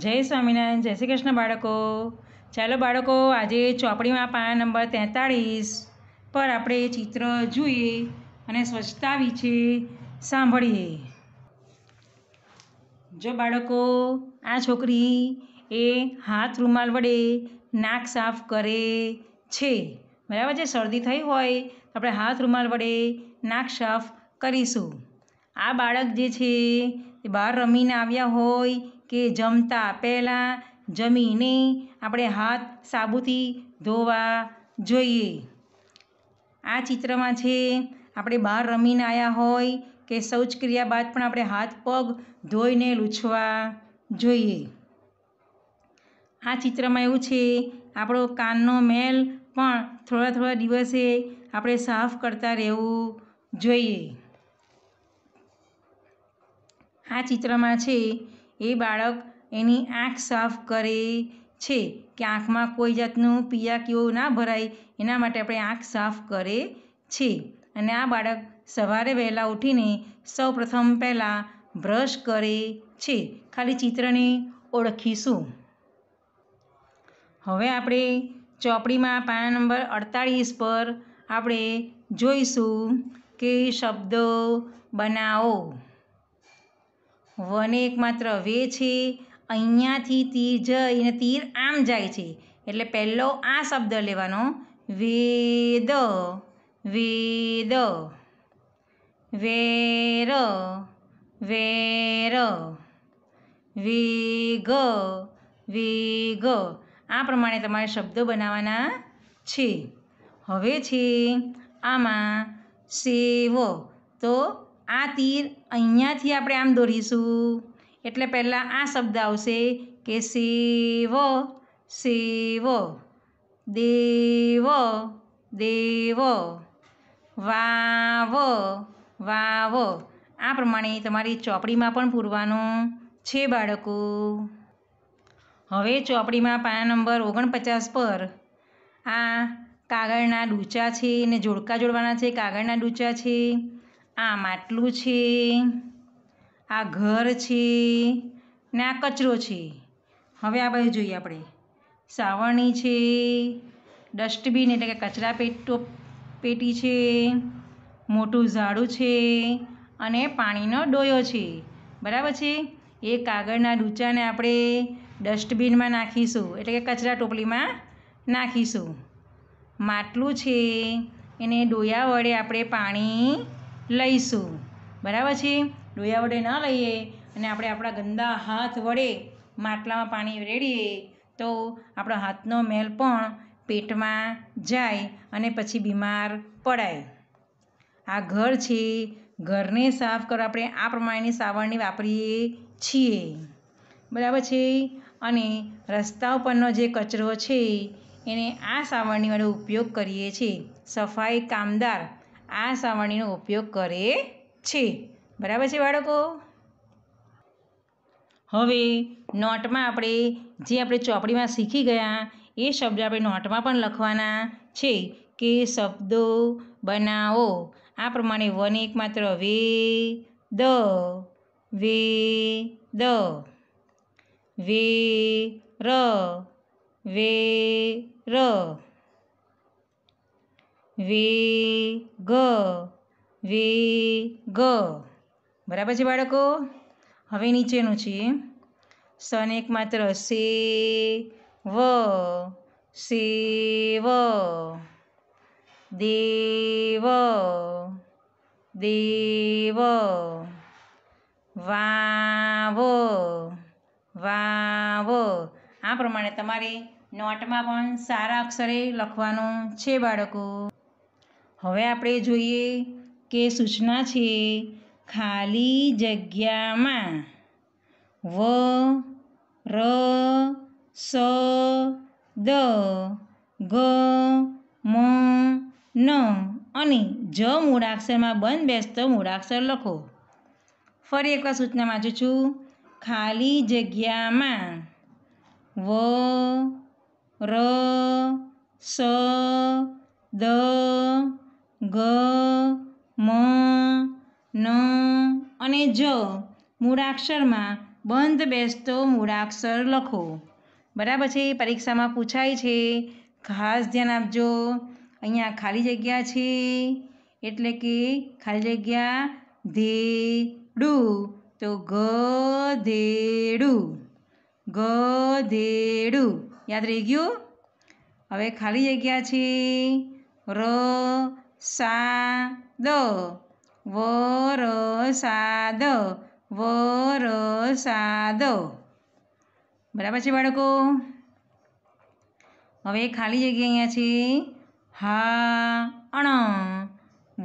જય સ્વામિનારાયણ જય શ્રી કૃષ્ણ બાળકો ચાલો બાળકો આજે ચોપડીમાં પાના નંબર તેતાળીસ પર આપણે ચિત્ર જોઈએ અને સ્વચ્છતા વિશે સાંભળીએ જો બાળકો આ છોકરી એ હાથ રૂમાલ વડે નાક સાફ કરે છે બરાબર જે શરદી થઈ હોય તો આપણે હાથ રૂમાલ વડે નાક સાફ કરીશું આ બાળક જે છે એ બહાર રમીને આવ્યા હોય કે જમતા પહેલાં જમીને આપણે હાથ સાબુથી ધોવા જોઈએ આ ચિત્રમાં છે આપણે બહાર રમીને આવ્યા હોય કે શૌચક્રિયા બાદ પણ આપણે હાથ પગ ધોઈને લૂછવા જોઈએ આ ચિત્રમાં એવું છે આપણો કાનનો મેલ પણ થોડા થોડા દિવસે આપણે સાફ કરતા રહેવું જોઈએ આ ચિત્રમાં છે એ બાળક એની આંખ સાફ કરે છે કે આંખમાં કોઈ જાતનું પિયા કે ના ભરાય એના માટે આપણે આંખ સાફ કરે છે અને આ બાળક સવારે વહેલા ઉઠીને સૌપ્રથમ પહેલાં બ્રશ કરે છે ખાલી ચિત્રને ઓળખીશું હવે આપણે ચોપડીમાં પાના નંબર અડતાળીસ પર આપણે જોઈશું કે શબ્દો બનાવો વન એક માત્ર વે છે અહીંયાથી તીર જઈને તીર આમ જાય છે એટલે પહેલો આ શબ્દ લેવાનો વેદ વેદ વેર વેર વેગ વેગ આ પ્રમાણે તમારે શબ્દો બનાવવાના છે હવે છે આમાં સેવો તો આ તીર અહીંયાથી આપણે આમ દોરીશું એટલે પહેલાં આ શબ્દ આવશે કે સેવ સેવ દેવ દેવ વાવ વાવ આ પ્રમાણે તમારી ચોપડીમાં પણ પૂરવાનું છે બાળકો હવે ચોપડીમાં પાના નંબર ઓગણપચાસ પર આ કાગળના ડૂચા છે અને જોડકા જોડવાના છે કાગળના ડૂચા છે આ માટલું છે આ ઘર છે ને આ કચરો છે હવે આ બાજુ જોઈએ આપણે સાવરણી છે ડસ્ટબિન એટલે કે કચરા પેટો પેટી છે મોટું ઝાડું છે અને પાણીનો ડોયો છે બરાબર છે એ કાગળના ડૂચાને આપણે ડસ્ટબિનમાં નાખીશું એટલે કે કચરા ટોપલીમાં નાખીશું માટલું છે એને ડોયા વડે આપણે પાણી લઈશું બરાબર છે ડોયા વડે ન લઈએ અને આપણે આપણા ગંદા હાથ વડે માટલામાં પાણી રેડીએ તો આપણો હાથનો મેલ પણ પેટમાં જાય અને પછી બીમાર પડાય આ ઘર છે ઘરને સાફ કરવા આપણે આ પ્રમાણેની સાવરણી વાપરીએ છીએ બરાબર છે અને રસ્તા ઉપરનો જે કચરો છે એને આ સાવરણી વડે ઉપયોગ કરીએ છીએ સફાઈ કામદાર આ સાવણીનો ઉપયોગ કરે છે બરાબર છે બાળકો હવે નોટમાં આપણે જે આપણે ચોપડીમાં શીખી ગયા એ શબ્દ આપણે નોટમાં પણ લખવાના છે કે શબ્દો બનાવો આ પ્રમાણે વન એક માત્ર વે દ વે દ વે ર વે ર વે ગ વે ગ બરાબર છે બાળકો હવે નીચેનું છે એક માત્ર સે વ વ દેવ દેવ વાવ વાવ આ પ્રમાણે તમારે નોટમાં પણ સારા અક્ષરે લખવાનું છે બાળકો હવે આપણે જોઈએ કે સૂચના છે ખાલી જગ્યામાં વ ર સ દ ગ મ ન અને જ મૂળાક્ષરમાં બંધ બેસતો મૂળાક્ષર લખો ફરી એકવાર સૂચના વાંચું છું ખાલી જગ્યામાં વ ર સ દ ગ મ ન અને જ મૂળાક્ષરમાં બંધ બેસતો મૂળાક્ષર લખો બરાબર છે પરીક્ષામાં પૂછાય છે ખાસ ધ્યાન આપજો અહીંયા ખાલી જગ્યા છે એટલે કે ખાલી જગ્યા ધેડું તો ગ ગ ગધેડું યાદ રહી ગયું હવે ખાલી જગ્યા છે ર સાદ વરસાદ વરસાદ બરાબર છે બાળકો હવે ખાલી જગ્યા અહીંયા છે હાણ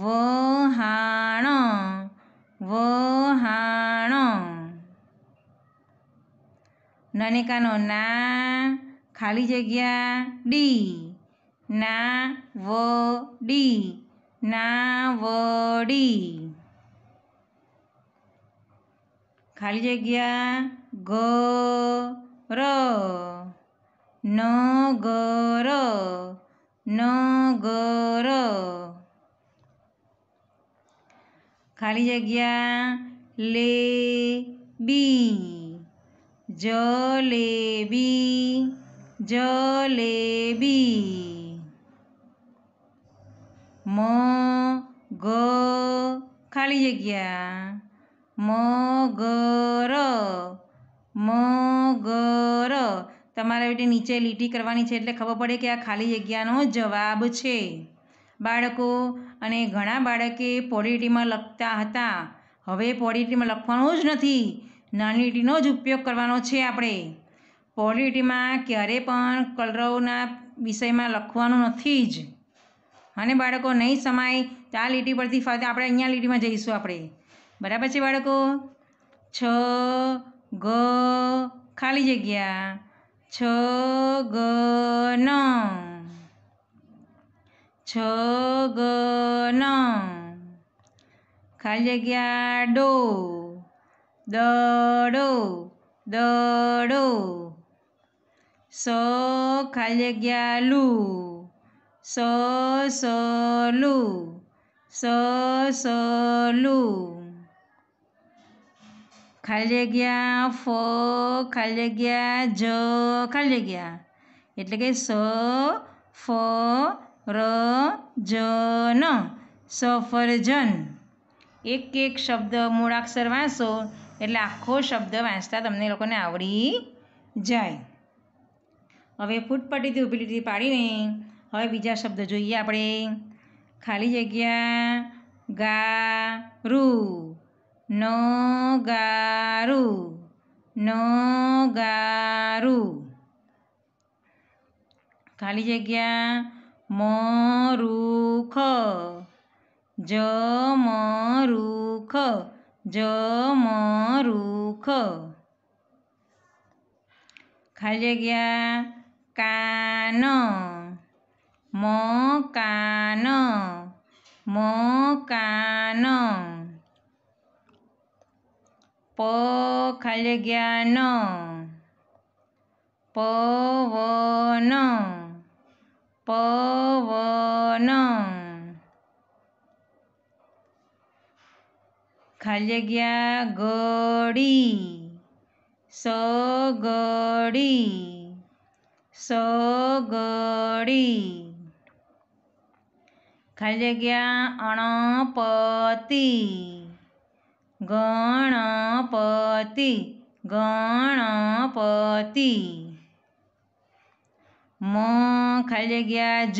વહાણ વહાણ નનિકાનો ના ખાલી જગ્યા ડી નાવડી નાવડી ખાલી જગ્યા ગર નગર નગર ખાલી જગ્યા લે બી જલેબી જલેબી મ ગ ખાલી જગ્યા મગર મગર તમારે એવી નીચે લીટી કરવાની છે એટલે ખબર પડે કે આ ખાલી જગ્યાનો જવાબ છે બાળકો અને ઘણા બાળકે પોડીટીમાં લખતા હતા હવે પોડીટીમાં લખવાનું જ નથી નાની લીટીનો જ ઉપયોગ કરવાનો છે આપણે પોલીટીમાં ક્યારે પણ કલરોના વિષયમાં લખવાનું નથી જ અને બાળકો નહીં સમાય તો આ લીટી પરથી ફરતા આપણે અહીંયા લીટીમાં જઈશું આપણે બરાબર છે બાળકો છ ગ ખાલી જગ્યા છ ગ ન છ ગ ન ખાલી જગ્યા ડો દડો દડો સ ખાલી જગ્યા લૂ સ સ લુ સ સ લુ ખાલી જગ્યા ફ ખાલી જગ્યા જ ખાલી જગ્યા એટલે કે સ ફ ર જ ન સફરજન એક એક શબ્દ મૂળાક્ષર વાંચો એટલે આખો શબ્દ વાંચતા તમને લોકોને આવડી જાય હવે ફૂટપટ્ટીથી ઊભી લીટી પાડીને હવે બીજા શબ્દ જોઈએ આપણે ખાલી જગ્યા ગારું નો ગારું નો ગારું ખાલી જગ્યા મોરુખ જ મોરુખ જ મોરુખ ખાલી જગ્યા કાન મકાન મકાન પ ખાલી જગ્યા ન પવન પવન ખાલી જગ્યા ગળી સગળી સગળી ખાલી જગ્યા અણપતિ ગણપતિ ગણપતિ મ ખાલી જગ્યા જ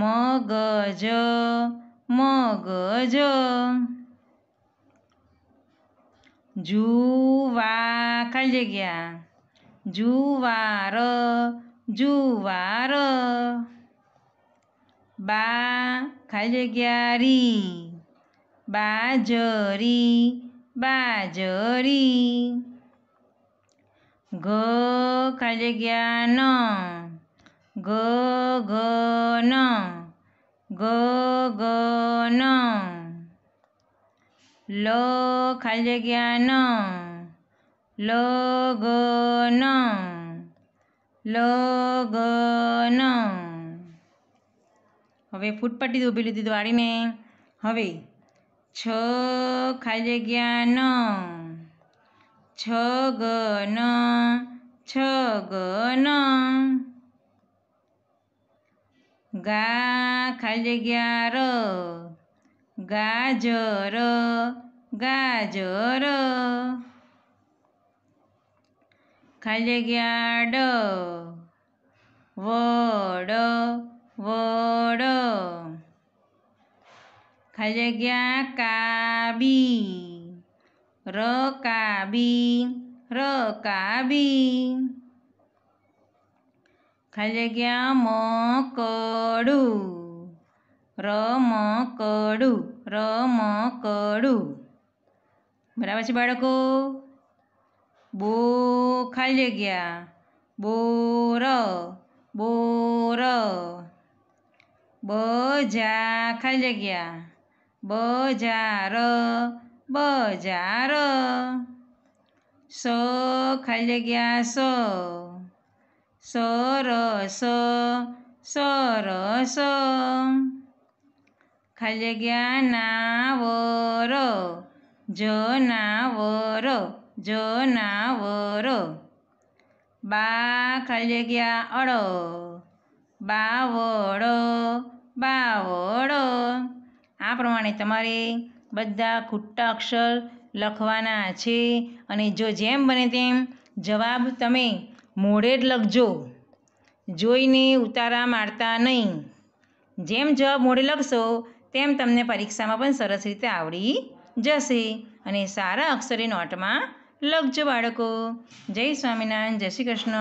મગજ મગજ જુવા ખાલી જગ્યા જુવાર જુવાર બા ખાલી જગ્યા રી બાજરી બાજરી ઘ ખાલી જગ્યા ન ગ ગ ગ ગ લ ખાલી લ ગ લ ગ હવે ફૂટપટ્ટી ઊભી લીધી વાળીને હવે છ ખાલી જગ્યા ન છ ગ ન છ ગ ન ગા ખાલી જગ્યા ર ગાજર ગાજર ખાલી જગ્યા ડ વડ વડ ખાલી જગ્યા કાબી રકાબી રકાબી ખાલી જગ્યા મકડું રમકડું રમકડું બરાબર છે બાળકો બો ખાલી જગ્યા બોર બોર બજા ખાલી જગ્યા બજાર બજાર સ ખાલી જગ્યા સ સરસ સરસ ખાલી જગ્યા નાવર જનાવર જનાવર બા ખાલી જગ્યા અળ બાવળ બાવળો આ પ્રમાણે તમારે બધા ખોટા અક્ષર લખવાના છે અને જો જેમ બને તેમ જવાબ તમે મોડે જ લખજો જોઈને ઉતારા મારતા નહીં જેમ જવાબ મોડે લખશો તેમ તમને પરીક્ષામાં પણ સરસ રીતે આવડી જશે અને સારા અક્ષરે નોટમાં લખજો બાળકો જય સ્વામિનારાયણ જય શ્રી કૃષ્ણ